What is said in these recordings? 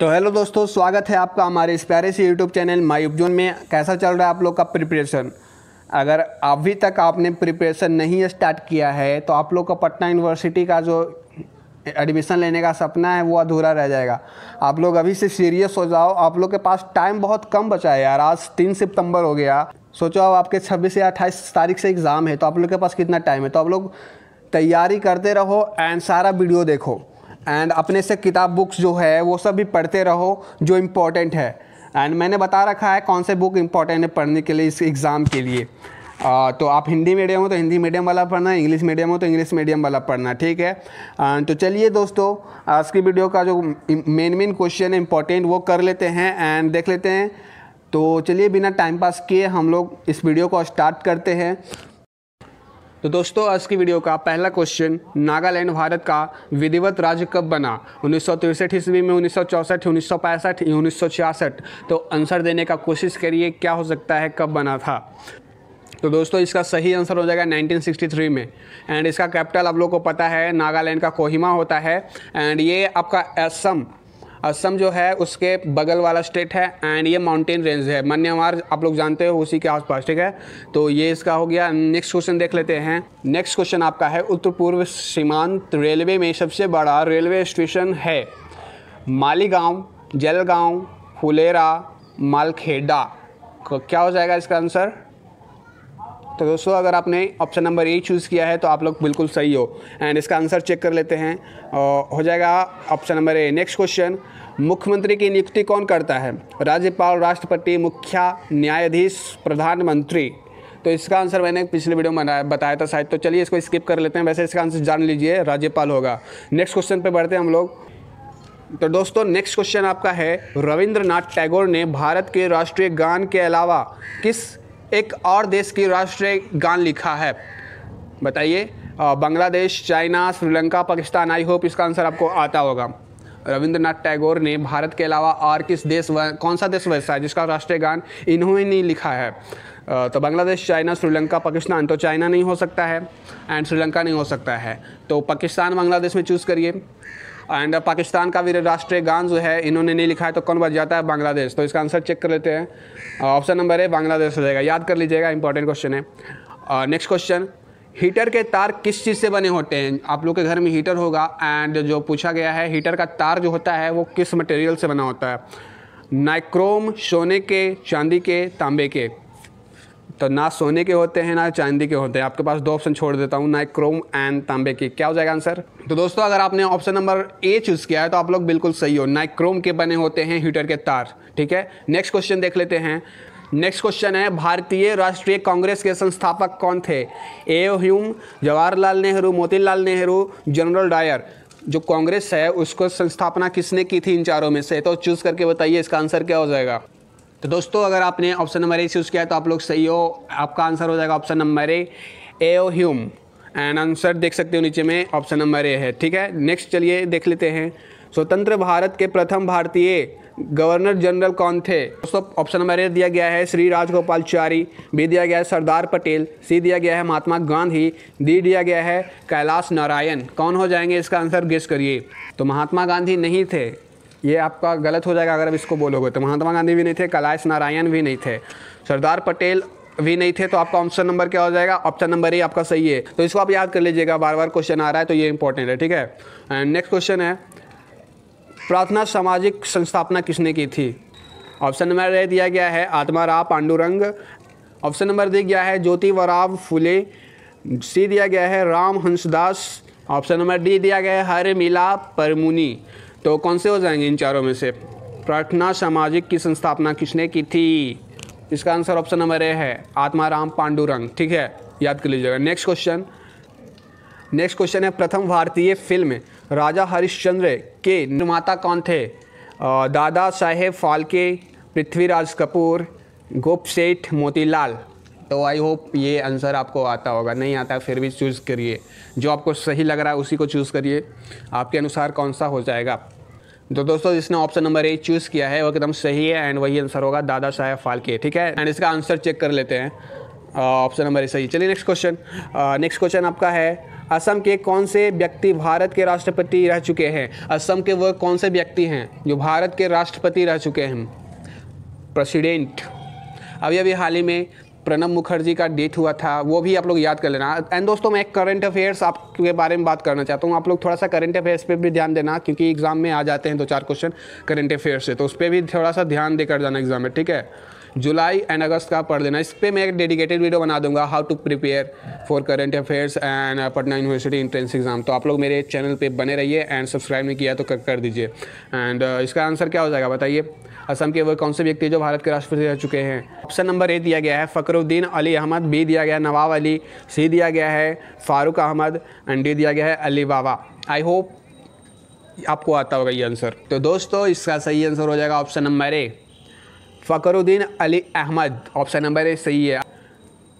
तो हेलो दोस्तों स्वागत है आपका हमारे इस प्यारे से यूट्यूब चैनल माई उपजोन में कैसा चल रहा है आप लोग का प्रिपरेशन अगर अभी तक आपने प्रिपरेशन नहीं स्टार्ट किया है तो आप लोग का पटना यूनिवर्सिटी का जो एडमिशन लेने का सपना है वो अधूरा रह जाएगा आप लोग अभी से सीरियस हो जाओ आप लोग के पास टाइम बहुत कम बचा है यार आज तीन सितंबर हो गया सोचो अब आपके छब्बीस या अट्ठाईस तारीख से एग्ज़ाम है तो आप लोग के पास कितना टाइम है तो आप लोग तैयारी करते रहो एंड सारा वीडियो देखो एंड अपने से किताब बुक्स जो है वो सब भी पढ़ते रहो जो इम्पोर्टेंट है एंड मैंने बता रखा है कौन से बुक इम्पोर्टेंट है पढ़ने के लिए इस एग्ज़ाम के लिए आ, तो आप हिंदी मीडियम हो तो हिंदी मीडियम वाला पढ़ना इंग्लिश मीडियम हो तो इंग्लिश मीडियम वाला पढ़ना ठीक है आ, तो चलिए दोस्तों आज की वीडियो का जो मेन मेन क्वेश्चन है इम्पोर्टेंट वो कर लेते हैं एंड देख लेते हैं तो चलिए बिना टाइम पास किए हम लोग इस वीडियो को स्टार्ट करते हैं तो दोस्तों आज की वीडियो का पहला क्वेश्चन नागालैंड भारत का विधिवत राज्य कब बना उन्नीस सौ तिरसठ ईस्वी में उन्नीस सौ चौंसठ उन्नीस सौ पैंसठ उन्नीस सौ छियासठ तो आंसर देने का कोशिश करिए क्या हो सकता है कब बना था तो दोस्तों इसका सही आंसर हो जाएगा 1963 में एंड इसका कैपिटल आप लोग को पता है नागालैंड का कोहिमा होता है एंड ये आपका असम असम जो है उसके बगल वाला स्टेट है एंड ये माउंटेन रेंज है मन्यावार आप लोग जानते हो उसी के आसपास ठीक है तो ये इसका हो गया नेक्स्ट क्वेश्चन देख लेते हैं नेक्स्ट क्वेश्चन आपका है उत्तर पूर्व सीमांत रेलवे में सबसे बड़ा रेलवे स्टेशन है मालीगांव जलगांव फुलेरा मालखेड़ा क्या हो जाएगा इसका आंसर तो दोस्तों अगर आपने ऑप्शन नंबर ए चूज़ किया है तो आप लोग बिल्कुल सही हो एंड इसका आंसर चेक कर लेते हैं हो जाएगा option number A next question मुख्यमंत्री की नियुक्ति कौन करता है राज्यपाल राष्ट्रपति मुख्या न्यायाधीश प्रधानमंत्री तो इसका आंसर मैंने पिछले वीडियो में बताया था शायद तो चलिए इसको स्किप कर लेते हैं वैसे इसका आंसर जान लीजिए राज्यपाल होगा नेक्स्ट क्वेश्चन पे बढ़ते हैं हम लोग तो दोस्तों नेक्स्ट क्वेश्चन आपका है रविंद्रनाथ टैगोर ने भारत के राष्ट्रीय गान के अलावा किस एक और देश की राष्ट्रीय गान लिखा है बताइए Bangladesh China Sri Lanka Pakistan I hope इसका आंसर आपको आता होगा रविंद्रनाथ टैगोर ने भारत के अलावा और किस देश कौन सा देश वैसा है जिसका राष्ट्रीय गान इन्होंने लिखा है तो बांग्लादेश चाइना श्रीलंका पाकिस्तान तो चाइना नहीं हो सकता है एंड श्रीलंका नहीं हो सकता है तो पाकिस्तान बांग्लादेश में चूज़ करिए एंड uh, पाकिस्तान का भी राष्ट्रीय गान जो है इन्होंने नहीं लिखा है तो कौन बच जाता है बांग्लादेश तो इसका आंसर चेक कर लेते हैं ऑप्शन नंबर है बांग्लादेश हो जाएगा याद कर लीजिएगा इंपॉर्टेंट क्वेश्चन है नेक्स्ट क्वेश्चन हीटर के तार किस चीज़ से बने होते हैं आप लोग के घर में हीटर होगा एंड जो पूछा गया है हीटर का तार जो होता है वो किस मटेरियल से बना होता है नाइक्रोम सोने के चांदी के तांबे के तो ना सोने के होते हैं ना चांदी के होते हैं आपके पास दो ऑप्शन छोड़ देता हूँ ना क्रोम एंड तांबे की क्या हो जाएगा आंसर तो दोस्तों अगर आपने ऑप्शन नंबर ए चूज़ किया है तो आप लोग बिल्कुल सही हो ना क्रोम के बने होते हैं हीटर के तार ठीक है नेक्स्ट क्वेश्चन देख लेते हैं नेक्स्ट क्वेश्चन है भारतीय राष्ट्रीय कांग्रेस के संस्थापक कौन थे A Hume Jawaharlal Nehru Motilal Nehru general Dyer जो कांग्रेस है उसको संस्थापना किसने की थी इन चारों में से तो चूज़ करके बताइए इसका आंसर क्या हो जाएगा तो दोस्तों अगर आपने ऑप्शन नंबर ए चूज़ किया तो आप लोग सही हो आपका आंसर हो जाएगा option number A A O Hume and answer देख सकते हो नीचे में ऑप्शन नंबर ए है ठीक है नेक्स्ट चलिए देख लेते हैं स्वतंत्र भारत के प्रथम भारतीय गवर्नर जनरल कौन थे दोस्तों ऑप्शन नंबर ए दिया गया है श्री राजगोपाल बी दिया गया है सरदार पटेल सी दिया गया है महात्मा गांधी डी दिया गया है कैलाश नारायण कौन हो जाएंगे इसका आंसर गेस करिए तो महात्मा गांधी नहीं थे ये आपका गलत हो जाएगा अगर आप इसको बोलोगे तो महात्मा गांधी भी नहीं थे कैलाश नारायण भी नहीं थे सरदार पटेल भी नहीं थे तो आपका ऑप्शन नंबर क्या हो जाएगा ऑप्शन नंबर ही आपका सही है तो इसको आप याद कर लीजिएगा बार बार क्वेश्चन आ रहा है तो ये इंपॉर्टेंट है ठीक है एंड नेक्स्ट क्वेश्चन है प्रार्थना सामाजिक संस्थापना किसने की थी ऑप्शन नंबर ए दिया गया है आत्मा राव पांडुरंग ऑप्शन नंबर दिया गया है ज्योति वराव फुले सी दिया गया है Ram Hansdas option number D दिया गया है हर मिला परमुनी तो कौन से हो जाएंगे इन चारों में से प्रार्थना सामाजिक की संस्थापना किसने की थी इसका आंसर ऑप्शन नंबर ए है आत्माराम पांडुरंग ठीक है याद कर लीजिएगा नेक्स्ट क्वेश्चन नेक्स्ट क्वेश्चन है प्रथम भारतीय फिल्म राजा हरिश्चंद्र के निर्माता कौन थे दादा साहेब फालके पृथ्वीराज कपूर गोप सेठ मोतीलाल तो आई होप ये आंसर आपको आता होगा नहीं आता फिर भी चूज़ करिए जो आपको सही लग रहा है उसी को चूज़ करिए आपके अनुसार कौन सा हो जाएगा तो दोस्तों जिसने ऑप्शन नंबर ए चूज़ किया है वो एकदम सही है एंड वही आंसर होगा दादा साहेब फालके ठीक है एंड इसका आंसर चेक कर लेते हैं ऑप्शन नंबर ए सही चलिए नेक्स्ट क्वेश्चन नेक्स्ट क्वेश्चन आपका है असम के कौन से व्यक्ति भारत के राष्ट्रपति रह चुके हैं असम के वह कौन से व्यक्ति हैं जो भारत के राष्ट्रपति रह चुके हैं प्रेसिडेंट अभी अभी हाल ही में प्रणब मुखर्जी का डेट हुआ था वो भी आप लोग याद कर लेना एंड दोस्तों मैं करंट अफेयर्स आपके बारे में बात करना चाहता हूँ आप लोग थोड़ा सा करंट अफेयर्स पे भी ध्यान देना क्योंकि एग्ज़ाम में आ जाते हैं दो चार क्वेश्चन करंट अफेयर्स से तो उस पर भी थोड़ा सा ध्यान देकर जाना एग्ज़ाम में ठीक है जुलाई एंड अगस्त का पढ़ देना इस पर मैं एक डेडिकेटेड वीडियो बना दूंगा how to prepare for current affairs and Patna university entrance exam तो आप लोग मेरे चैनल पे बने रहिए एंड सब्सक्राइब नहीं किया तो कर, कर दीजिए एंड uh, इसका आंसर क्या हो जाएगा बताइए असम के वो कौन से व्यक्ति जो भारत के राष्ट्रपति रह चुके हैं ऑप्शन नंबर ए दिया गया है फ़करुद्दीन अली अहमद बी दिया गया है नवाब अली सी दिया गया है फ़ारूक अहमद एंड डी दिया गया है अली बाबा आई होप आपको आता होगा ये आंसर तो दोस्तों इसका सही आंसर हो जाएगा option number A Fakhruddin Ali Ahmed option number A सही है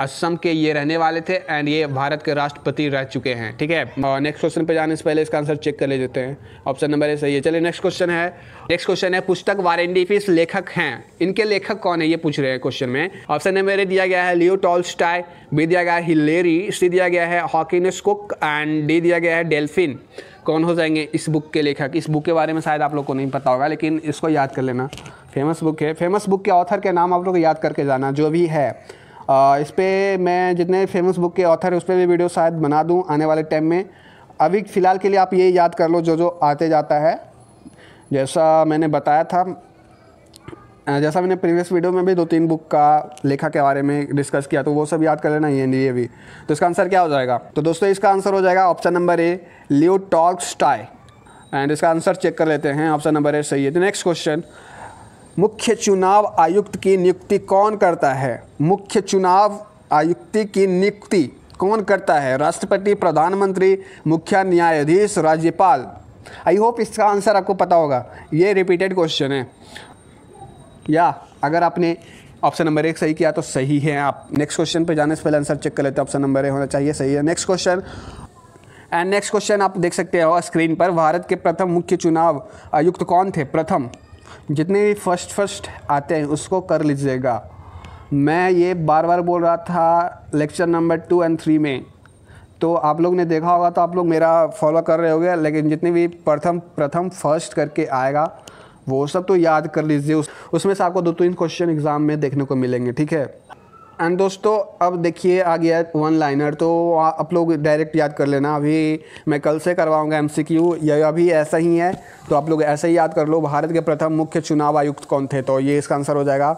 असम के ये रहने वाले थे एंड ये भारत के राष्ट्रपति रह चुके हैं ठीक है और नेक्स्ट क्वेश्चन पे जाने से पहले इसका आंसर चेक कर ले देते हैं ऑप्शन नंबर ए सही है चलिए नेक्स्ट क्वेश्चन है नेक्स्ट क्वेश्चन है पुस्तक वारेंडीफिस लेखक हैं इनके लेखक कौन है ये पूछ रहे हैं क्वेश्चन में ऑप्शन नंबर ए दिया गया है लियो टॉल्स्टाई बी दिया गया है हिलेरी सी दिया गया है हॉकिनस कुक एंड डी दिया गया है डेल्फिन कौन हो जाएंगे इस बुक के लेखक इस बुक के बारे में शायद आप लोग को नहीं पता होगा लेकिन इसको याद कर लेना फेमस बुक है फेमस बुक के ऑथर के नाम आप लोग याद करके जाना जो भी है इस पर मैं जितने फेमस बुक के ऑथर हैं उस पर भी वीडियो शायद बना दूँ आने वाले टाइम में अभी फ़िलहाल के लिए आप ये याद कर लो जो जो आते जाता है जैसा मैंने बताया था जैसा मैंने प्रीवियस वीडियो में भी दो तीन बुक का लेखा के बारे में डिस्कस किया तो वो सब याद कर लेना ये नहीं ये भी तो इसका आंसर क्या हो जाएगा तो दोस्तों इसका आंसर हो जाएगा option number A Leo Tolstoy and इसका आंसर चेक कर लेते हैं ऑप्शन नंबर ए सही है तो नेक्स्ट क्वेश्चन मुख्य चुनाव आयुक्त की नियुक्ति कौन करता है मुख्य चुनाव आयुक्त की नियुक्ति कौन करता है राष्ट्रपति प्रधानमंत्री मुख्य न्यायाधीश राज्यपाल आई होप इसका आंसर आपको पता होगा ये रिपीटेड क्वेश्चन है या अगर आपने ऑप्शन नंबर एक सही किया तो सही है आप नेक्स्ट क्वेश्चन पर जाने से पहले आंसर चेक कर लेते हैं ऑप्शन नंबर ए होना चाहिए सही है next question and next question आप देख सकते हो स्क्रीन पर भारत के प्रथम मुख्य चुनाव आयुक्त कौन थे प्रथम जितने भी फर्स्ट फर्स्ट आते हैं उसको कर लीजिएगा मैं ये बार बार बोल रहा था lecture number two and three में तो आप लोग ने देखा होगा तो आप लोग मेरा फॉलो कर रहे होगे लेकिन जितने भी प्रथम प्रथम फर्स्ट करके आएगा वो सब तो याद कर लीजिए उस उसमें से आपको दो तीन क्वेश्चन एग्ज़ाम में देखने को मिलेंगे ठीक है एंड दोस्तों अब देखिए आ गया वन लाइनर तो आप लोग डायरेक्ट याद कर लेना अभी मैं कल से करवाऊंगा एमसीक्यू ये अभी ऐसा ही है तो आप लोग ऐसे ही याद कर लो भारत के प्रथम मुख्य चुनाव आयुक्त कौन थे तो ये इसका आंसर हो जाएगा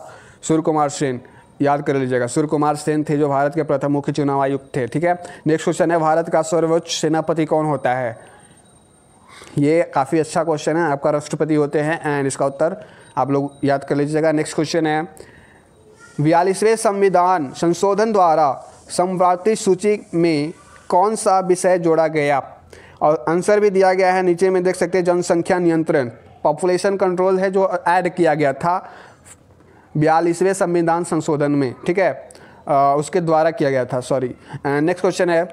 सूर्य कुमार सेन याद कर लीजिएगा सूर्य कुमार सेन थे जो भारत के प्रथम मुख्य चुनाव आयुक्त थे ठीक है नेक्स्ट क्वेश्चन है भारत का सर्वोच्च सेनापति कौन होता है ये काफ़ी अच्छा क्वेश्चन है आपका राष्ट्रपति होते हैं एंड इसका उत्तर आप लोग याद कर लीजिएगा नेक्स्ट क्वेश्चन है बयालीसवें संविधान संशोधन द्वारा समवर्ती सूची में कौन सा विषय जोड़ा गया और आंसर भी दिया गया है नीचे में देख सकते हैं जनसंख्या नियंत्रण पॉपुलेशन कंट्रोल है जो ऐड किया गया था बयालीसवें संविधान संशोधन में ठीक है आ, उसके द्वारा किया गया था सॉरी नेक्स्ट क्वेश्चन है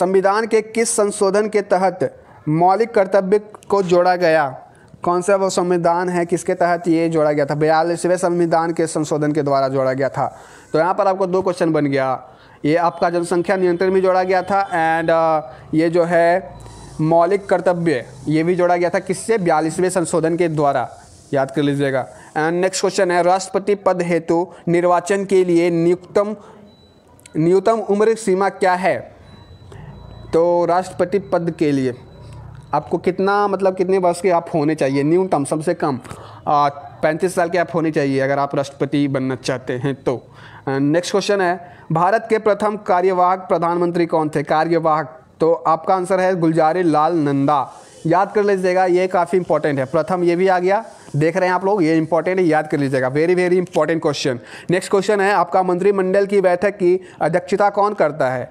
संविधान के किस संशोधन के तहत मौलिक कर्तव्य को जोड़ा गया कौन सा वो संविधान है किसके तहत ये जोड़ा गया था बयालीसवें संविधान के संशोधन के द्वारा जोड़ा गया था तो यहाँ पर आपको दो क्वेश्चन बन गया ये आपका जनसंख्या नियंत्रण भी जोड़ा गया था एंड uh, ये जो है मौलिक कर्तव्य ये भी जोड़ा गया था किससे बयालीसवें संशोधन के द्वारा याद कर लीजिएगा एंड नेक्स्ट क्वेश्चन है राष्ट्रपति पद हेतु निर्वाचन के लिए न्यूनतम न्यूनतम उम्र सीमा क्या है तो राष्ट्रपति पद के लिए आपको कितना मतलब कितने वर्ष के आप होने चाहिए न्यूनतम सबसे कम पैंतीस साल के आप होने चाहिए अगर आप राष्ट्रपति बनना चाहते हैं तो नेक्स्ट क्वेश्चन है भारत के प्रथम कार्यवाहक प्रधानमंत्री कौन थे कार्यवाहक तो आपका आंसर है गुलजारी लाल नंदा याद कर लीजिएगा ये काफ़ी इंपॉर्टेंट है प्रथम ये भी आ गया देख रहे हैं आप लोग ये इंपॉर्टेंट है याद कर लीजिएगा very very important question next question है आपका मंत्रिमंडल की बैठक की अध्यक्षता कौन करता है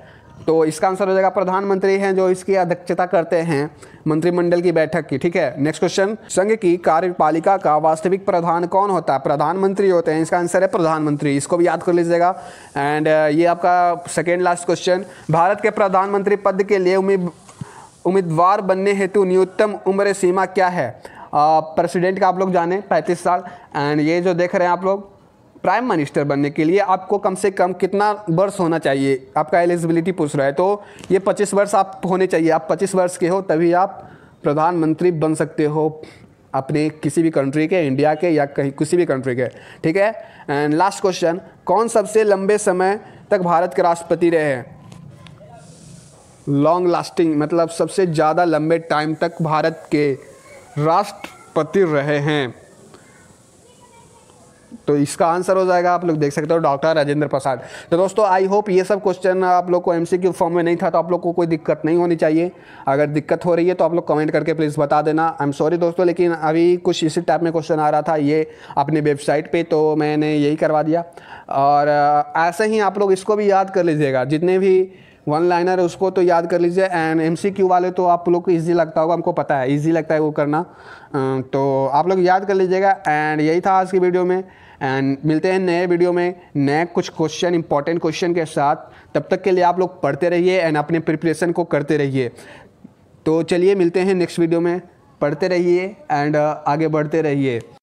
तो इसका आंसर हो जाएगा प्रधानमंत्री हैं जो इसकी अध्यक्षता करते हैं मंत्रिमंडल की बैठक की ठीक है नेक्स्ट क्वेश्चन संघ की कार्यपालिका का वास्तविक प्रधान कौन होता है प्रधानमंत्री होते हैं इसका आंसर है प्रधानमंत्री इसको भी याद कर लीजिएगा एंड uh, ये आपका सेकेंड लास्ट क्वेश्चन भारत के प्रधानमंत्री पद के लिए उम्मीदवार बनने हेतु न्यूनतम उम्र सीमा क्या है प्रेसिडेंट uh, का आप लोग जाने पैंतीस साल एंड ये जो देख रहे हैं आप लोग प्राइम मिनिस्टर बनने के लिए आपको कम से कम कितना वर्ष होना चाहिए आपका एलिजिबिलिटी पूछ रहा है तो ये 25 वर्ष आप होने चाहिए आप 25 वर्ष के हो तभी आप प्रधानमंत्री बन सकते हो अपने किसी भी कंट्री के इंडिया के या कहीं किसी भी कंट्री के ठीक है एंड लास्ट क्वेश्चन कौन सबसे लंबे समय तक भारत के राष्ट्रपति रहे हैं लॉन्ग लास्टिंग मतलब सबसे ज़्यादा लंबे टाइम तक भारत के राष्ट्रपति रहे हैं तो इसका आंसर हो जाएगा आप लोग देख सकते हो डॉक्टर राजेंद्र प्रसाद तो दोस्तों आई होप ये सब क्वेश्चन आप लोग को एम सी फॉर्म में नहीं था तो आप लोग को कोई दिक्कत नहीं होनी चाहिए अगर दिक्कत हो रही है तो आप लोग कमेंट करके प्लीज़ बता देना आई एम सॉरी दोस्तों लेकिन अभी कुछ इसी टाइप में क्वेश्चन आ रहा था ये अपनी वेबसाइट पर तो मैंने यही करवा दिया और ऐसे ही आप लोग इसको भी याद कर लीजिएगा जितने भी वन लाइनर उसको तो याद कर लीजिए एंड एम वाले तो आप लोग को ईजी लगता होगा हमको पता है ईजी लगता है वो करना तो आप लोग याद कर लीजिएगा एंड यही था आज की वीडियो में एंड मिलते हैं नए वीडियो में नए कुछ क्वेश्चन इंपॉर्टेंट क्वेश्चन के साथ तब तक के लिए आप लोग पढ़ते रहिए एंड अपने प्रिपरेशन को करते रहिए तो चलिए मिलते हैं नेक्स्ट वीडियो में पढ़ते रहिए एंड uh, आगे बढ़ते रहिए